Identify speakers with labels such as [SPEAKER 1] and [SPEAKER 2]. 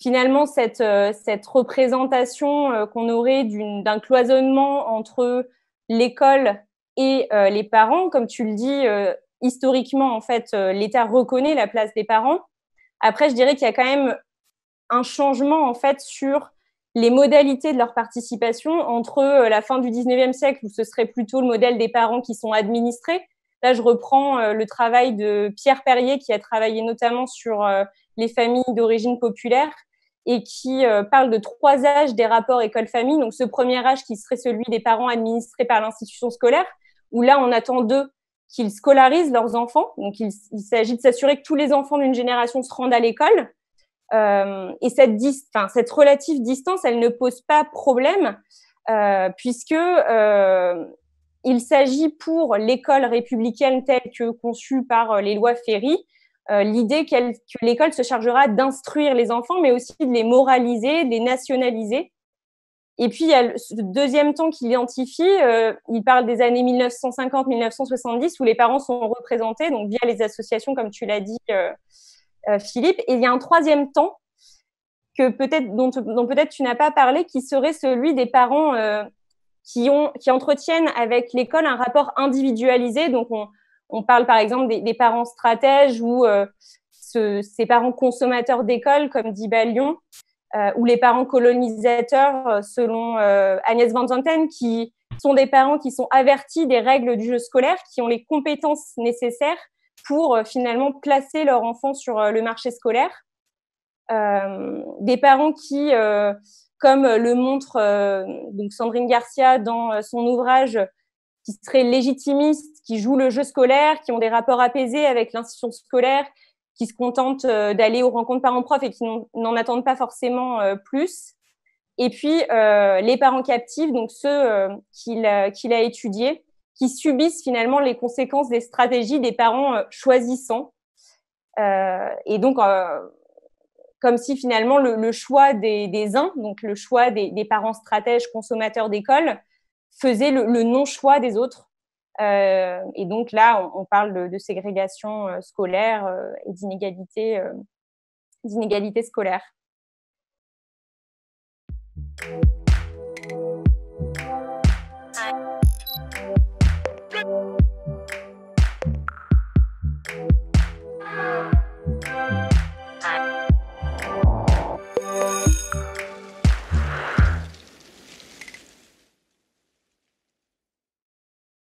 [SPEAKER 1] finalement cette, euh, cette représentation euh, qu'on aurait d'un cloisonnement entre l'école et euh, les parents, comme tu le dis, historiquement, en fait, l'État reconnaît la place des parents. Après, je dirais qu'il y a quand même un changement, en fait, sur les modalités de leur participation entre la fin du 19e siècle, où ce serait plutôt le modèle des parents qui sont administrés, Là, je reprends euh, le travail de Pierre Perrier, qui a travaillé notamment sur euh, les familles d'origine populaire et qui euh, parle de trois âges des rapports école-famille. Donc, ce premier âge qui serait celui des parents administrés par l'institution scolaire, où là, on attend d'eux qu'ils scolarisent leurs enfants. Donc, il, s'agit de s'assurer que tous les enfants d'une génération se rendent à l'école. et cette, cette relative distance, elle ne pose pas problème, puisque il s'agit pour l'école républicaine telle que conçue par euh, les lois Ferry, euh, l'idée que l'école se chargera d'instruire les enfants, mais aussi de les moraliser, de les nationaliser. Et puis, il y a le, ce deuxième temps qu'il identifie, euh, il parle des années 1950-1970, où les parents sont représentés, donc via les associations, comme tu l'as dit, Philippe. Et il y a un troisième temps que peut dont peut-être tu n'as pas parlé, qui serait celui des parents qui, ont, qui entretiennent avec l'école un rapport individualisé. Donc, on, on parle par exemple des, des parents stratèges ou euh, ce, ces parents consommateurs d'école, comme dit Ballion, euh, ou les parents colonisateurs, euh, selon euh, Agnès Van Zanten, qui sont des parents qui sont avertis des règles du jeu scolaire, qui ont les compétences nécessaires pour finalement placer leur enfant sur le marché scolaire. des parents qui comme euh, le montre euh, donc Sandrine Garcia dans euh, son ouvrage qui serait légitimiste, qui joue le jeu scolaire, qui ont des rapports apaisés avec l'institution scolaire, qui se contentent d'aller aux rencontres parents-prof et qui n'en attendent pas forcément plus. Et puis euh, les parents captifs, donc ceux qu'il a, étudié, étudiés, qui subissent finalement les conséquences des stratégies des parents euh, choisissants. et donc comme si finalement le, choix des, uns, donc le choix des, parents stratèges, consommateurs d'école, faisait le, non-choix des autres. Euh, et donc là, on, parle de, ségrégation euh, scolaire euh, et d'inégalité, d'inégalité scolaire.